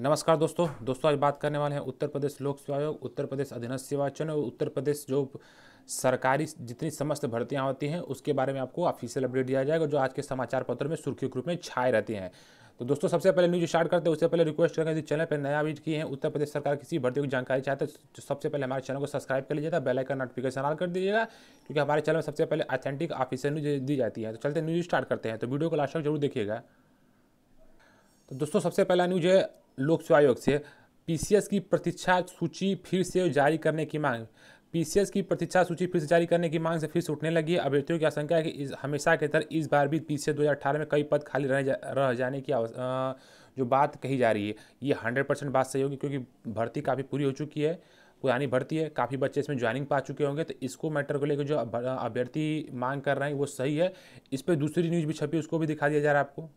नमस्कार दोस्तों दोस्तों आज बात करने वाले हैं उत्तर प्रदेश लोक सेवा आयोग उत्तर प्रदेश अधीनस्थ सेवा चयन और उत्तर प्रदेश जो सरकारी जितनी समस्त भर्तियां होती हैं उसके बारे में आपको ऑफिशियल अपडेट दिया जाएगा जो आज के समाचार पत्र में सुर्खी के रूप में छाए रहते हैं तो दोस्तों सबसे पहले न्यूज स्टार्ट करते हैं उससे पहले रिक्वेस्ट करेंगे यदि चैनल पर नया विजिट किए हैं उत्तर प्रदेश सरकार किसी भर्ती की जानकारी चाहते हैं तो सबसे पहले हमारे चैनल को सब्सक्राइब कर लीजिएगा बेल आइकन नोटिफिकेशन ऑन कर दीजिएगा क्योंकि हमारे चैनल में सबसे पहले ऑथेंटिक ऑफिशियल न्यूज दी जाती है तो चलते न्यूज स्टार्ट करते हैं तो वीडियो को लास्ट तक जरूर देखिएगा तो दोस्तों सबसे पहला न्यूज है लोक सेवा आयोग से पीसीएस की प्रतीक्षा सूची फिर से जारी करने की मांग पीसीएस की प्रतीक्षा सूची फिर से जारी करने की मांग से फिर से उठने लगी है अभ्यर्थियों की आशंका है कि इस हमेशा के तरह इस बार भी पीसीएस 2018 में कई पद खाली रह, जा, रह जाने की आ, जो बात कही जा रही है ये 100 परसेंट बात सही होगी क्योंकि भर्ती काफ़ी पूरी हो चुकी है पुरानी भर्ती है काफ़ी बच्चे इसमें ज्वाइनिंग पा चुके होंगे तो इसको मैटर को लेकर जो अभ्यर्थी मांग कर रहे हैं वो सही है इस पर दूसरी न्यूज़ भी छपी उसको भी दिखा दिया जा रहा है आपको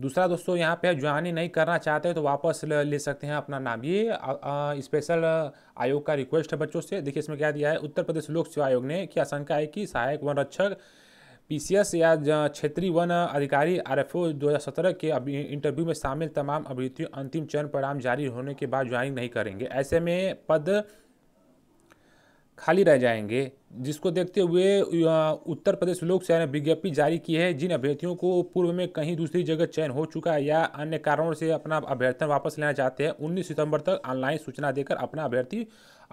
दूसरा दोस्तों यहाँ पे ही नहीं करना चाहते तो वापस ले सकते हैं अपना नाम ये स्पेशल आयोग का रिक्वेस्ट है बच्चों से देखिए इसमें क्या दिया है उत्तर प्रदेश लोक सेवा आयोग ने कि आशंका है कि सहायक वन रक्षक पीसीएस या क्षेत्रीय वन अधिकारी आरएफओ 2017 के अभी इंटरव्यू में शामिल तमाम अभ्यर्थियों अंतिम चयन परिणाम जारी होने के बाद ज्वाइनिंग नहीं करेंगे ऐसे में पद खाली रह जाएंगे जिसको देखते हुए उत्तर प्रदेश लोक सेवा ने विज्ञप्ति जारी की है जिन अभ्यर्थियों को पूर्व में कहीं दूसरी जगह चयन हो चुका है या अन्य कारणों से अपना अभ्यर्थन वापस लेना चाहते हैं 19 सितंबर तक ऑनलाइन सूचना देकर अपना अभ्यर्थी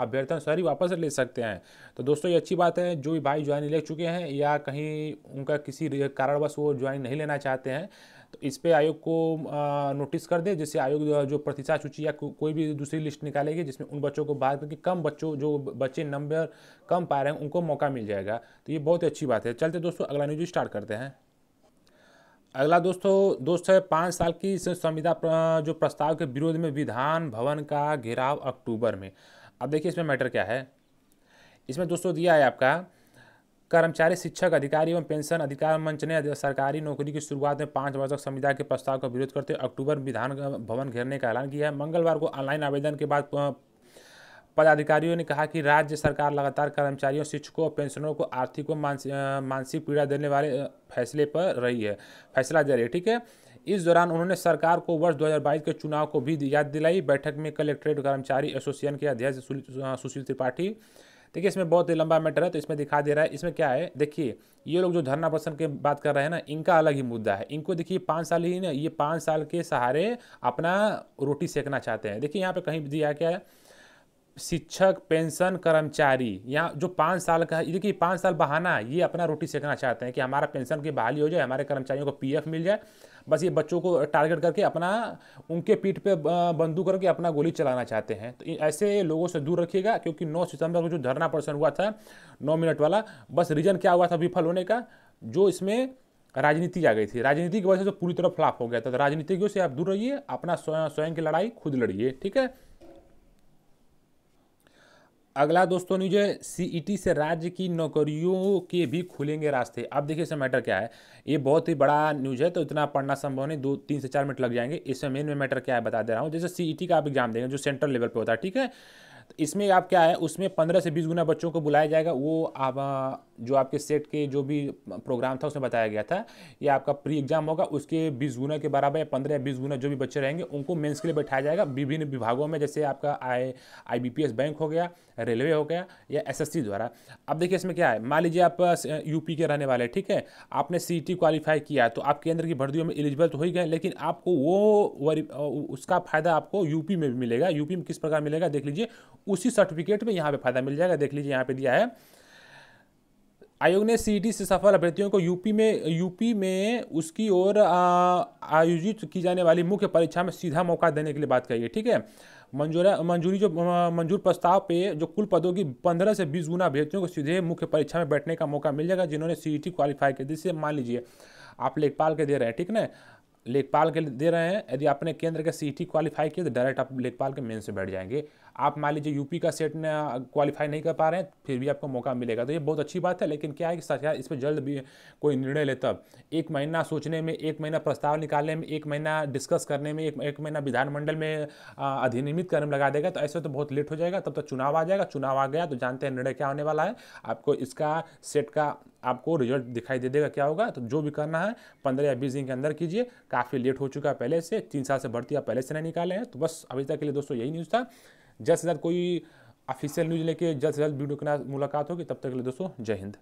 अभ्यर्थन सॉरी वापस ले सकते हैं तो दोस्तों ये अच्छी बात है जो भी भाई ज्वाइन ले चुके हैं या कहीं उनका किसी कारणवश वो ज्वाइन नहीं लेना चाहते हैं तो इस पर आयोग को नोटिस कर दे जिससे आयोग जो प्रतिशा सूची या को, कोई भी दूसरी लिस्ट निकालेगी जिसमें उन बच्चों को बाहर करके कम बच्चों जो बच्चे नंबर कम पा रहे हैं उनको मौका मिल जाएगा तो ये बहुत ही अच्छी बात है चलते दोस्तों अगला न्यूज स्टार्ट करते हैं अगला दोस्तों दोस्त है पाँच साल की संविधा जो प्रस्ताव के विरोध में विधान भवन का घेराव अक्टूबर में अब देखिए इसमें मैटर क्या है इसमें दोस्तों दिया है आपका कर्मचारी शिक्षक अधिकारी एवं पेंशन अधिकार मंच ने सरकारी नौकरी की शुरुआत में पाँच वर्षक संविदा के प्रस्ताव का विरोध करते हुए अक्टूबर विधान भवन घेरने का ऐलान किया है मंगलवार को ऑनलाइन आवेदन के बाद पदाधिकारियों ने कहा कि राज्य सरकार लगातार कर्मचारियों शिक्षकों और पेंशनरों को आर्थिक व मानसिक पीड़ा देने वाले फैसले पर रही है फैसला दे रही है ठीक है इस दौरान उन्होंने सरकार को वर्ष 2022 के चुनाव को भी याद दिलाई बैठक में कलेक्ट्रेट कर्मचारी एसोसिएशन के अध्यक्ष सुशील त्रिपाठी देखिए इसमें बहुत ही लंबा मैटर है तो इसमें दिखा दे रहा है इसमें क्या है देखिए ये लोग जो धरना प्रदर्शन की बात कर रहे हैं ना इनका अलग ही मुद्दा है इनको देखिए पाँच साल ही ना ये पाँच साल के सहारे अपना रोटी सेकना चाहते हैं देखिए यहाँ पर कहीं दिया क्या है शिक्षक पेंशन कर्मचारी यहाँ जो पाँच साल का है देखिए पाँच साल बहाना ये अपना रोटी सेकना चाहते हैं कि हमारा पेंशन की बहाली हो जाए हमारे कर्मचारियों को पीएफ मिल जाए बस ये बच्चों को टारगेट करके अपना उनके पीठ पे बंदूक करके अपना गोली चलाना चाहते हैं तो ऐसे लोगों से दूर रखिएगा क्योंकि नौ सितंबर को जो धरना प्रदर्शन हुआ था नौ मिनट वाला बस रीजन क्या हुआ था विफल होने का जो इसमें राजनीति आ गई थी राजनीति की वजह से तो पूरी तरह फ्लाप हो गया था तो राजनीतिज्ञों से आप दूर रहिए अपना स्वयं स्वयं की लड़ाई खुद लड़िए ठीक है अगला दोस्तों न्यूज है सीईटी e से राज्य की नौकरियों के भी खुलेंगे रास्ते अब देखिए इसमें मैटर क्या है ये बहुत ही बड़ा न्यूज है तो इतना पढ़ना संभव नहीं दो तीन से चार मिनट लग जाएंगे इसमें मेन में मैटर क्या है बता दे रहा हूँ जैसे सीईटी e का आप एग्जाम देंगे जो सेंट्रल लेवल पर होता है ठीक है तो इसमें आप क्या है उसमें पंद्रह से बीस गुना बच्चों को बुलाया जाएगा वो आप जो आपके सेट के जो भी प्रोग्राम था उसमें बताया गया था ये आपका प्री एग्जाम होगा उसके बीस गुना के बराबर या पंद्रह या बीस गुना जो भी बच्चे रहेंगे उनको मेंस के लिए बैठाया जाएगा विभिन्न विभागों में जैसे आपका आई आई बैंक हो गया रेलवे हो गया या एसएससी द्वारा अब देखिए इसमें क्या है मान लीजिए आप यूपी के रहने वाले ठीक है आपने सी क्वालिफाई e किया तो आप केंद्र की भर्तियों में एलिजिबल तो हो ही गए लेकिन आपको वो उसका फ़ायदा आपको यूपी में भी मिलेगा यूपी में किस प्रकार मिलेगा देख लीजिए उसी सर्टिफिकेट में यहाँ पर फ़ायदा मिल जाएगा देख लीजिए यहाँ पर दिया है आयोग ने सी से सफल अभ्यर्थियों को यूपी में यूपी में उसकी ओर आयोजित की जाने वाली मुख्य परीक्षा में सीधा मौका देने के लिए बात कही है ठीक है मंजूरा मंजूरी जो मंजूर प्रस्ताव पे जो कुल पदों की पंद्रह से बीस गुना अभ्यर्थियों को सीधे मुख्य परीक्षा में बैठने का मौका मिल जाएगा जिन्होंने टी क्वालिफाई किया जिससे मान लीजिए आप लेखपाल के दे रहे हैं ठीक ना लेखपाल के दे रहे हैं यदि आपने केंद्र के टी क्वालिफाई किया तो डायरेक्ट आप लेखपाल के मेन से बैठ जाएंगे आप मान लीजिए यूपी का सेट ने क्वालिफाई नहीं कर पा रहे हैं फिर भी आपको मौका मिलेगा तो ये बहुत अच्छी बात है लेकिन क्या है कि सरकार इस पर जल्द भी कोई निर्णय ले तब एक महीना सोचने में एक महीना प्रस्ताव निकालने में एक महीना डिस्कस करने में एक एक महीना विधानमंडल में अधिनियमित करने में लगा देगा तो ऐसे तो बहुत लेट हो जाएगा तब तक तो चुनाव आ जाएगा चुनाव आ गया तो जानते हैं निर्णय क्या होने वाला है आपको इसका सेट का आपको रिजल्ट दिखाई दे देगा क्या होगा तो जो भी करना है पंद्रह या बीस दिन के अंदर कीजिए काफ़ी लेट हो चुका है पहले से तीन साल से भर्ती आप पहले से नहीं निकाले हैं तो बस अभी तक के लिए दोस्तों यही न्यूज़ था जल्द से जल्द कोई ऑफिशियल न्यूज़ लेके जल्द से जल्द वीडियो के मुलाकात होगी तब तक के लिए दोस्तों जय हिंद